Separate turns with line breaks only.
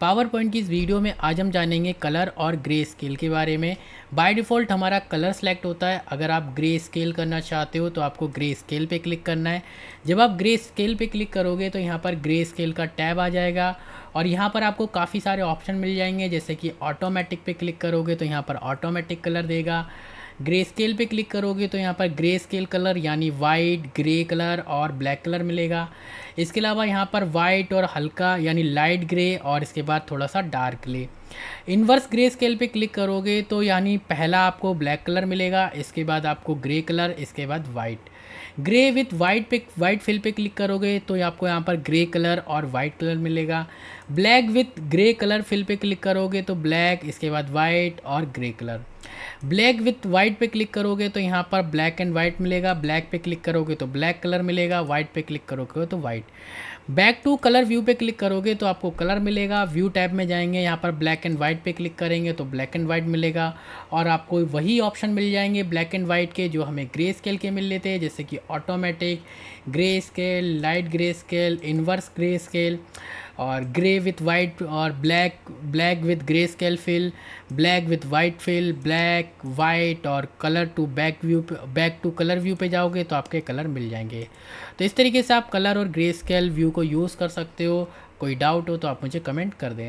power point की इस video में आज हम जानेंगे कलर और ग्रे स्केल के बारे में बाय डिफ़ॉल्ट हमारा कलर सेलेक्ट होता है अगर आप ग्रे स्केल करना चाहते हो तो आपको ग्रे स्केल पे क्लिक करना है जब आप ग्रे स्केल पे क्लिक करोगे तो यहाँ पर ग्रे स्केल का टैब आ जाएगा और यहाँ पर आपको काफ़ी सारे ऑप्शन मिल जाएंगे जैसे कि ऑटोमेटिक पे क्लिक करोगे तो यहाँ पर ऑटोमेटिक कलर देगा ग्रे स्केल पे क्लिक करोगे तो यहाँ पर ग्रे स्केल कलर यानी वाइट ग्रे कलर और ब्लैक कलर मिलेगा इसके अलावा यहाँ पर वाइट और हल्का यानी लाइट ग्रे और इसके बाद थोड़ा सा dark grey inverse grey scale पे क्लिक करोगे तो यानी पहला आपको ब्लैक कलर मिलेगा इसके बाद आपको ग्रे कलर इसके बाद वाइट ग्रे विथ वाइट पे वाइट फिल पे क्लिक करोगे तो आपको यहाँ पर ग्रे कलर और वाइट कलर मिलेगा black with grey colour fill पे क्लिक करोगे तो ब्लैक इसके बाद वाइट और grey colour black with white पे क्लिक करोगे तो यहाँ पर ब्लैक एंड वाइट मिलेगा ब्लैक पे क्लिक करोगे तो ब्लैक कलर मिलेगा वाइट पे क्लिक करोगे तो white back to colour view पे क्लिक करोगे तो आपको कलर मिलेगा व्यू टैब में जाएंगे यहाँ पर ब्लैक एंड वाइट पे क्लिक करेंगे तो ब्लैक एंड वाइट मिलेगा और आपको वही ऑप्शन मिल जाएंगे ब्लैक एंड वाइट के जो हमें ग्रे स्केल के मिल लेते हैं जैसे कि automatic grey scale light grey scale inverse grey scale और ग्रे विथ वाइट और black black with grey scale fill black with white fill black white और colour to back view back to colour view पे जाओगे तो आपके colour मिल जाएंगे तो इस तरीके से आप कलर और ग्रे स्केल व्यू को यूज़ कर सकते हो कोई डाउट हो तो आप मुझे कमेंट कर देना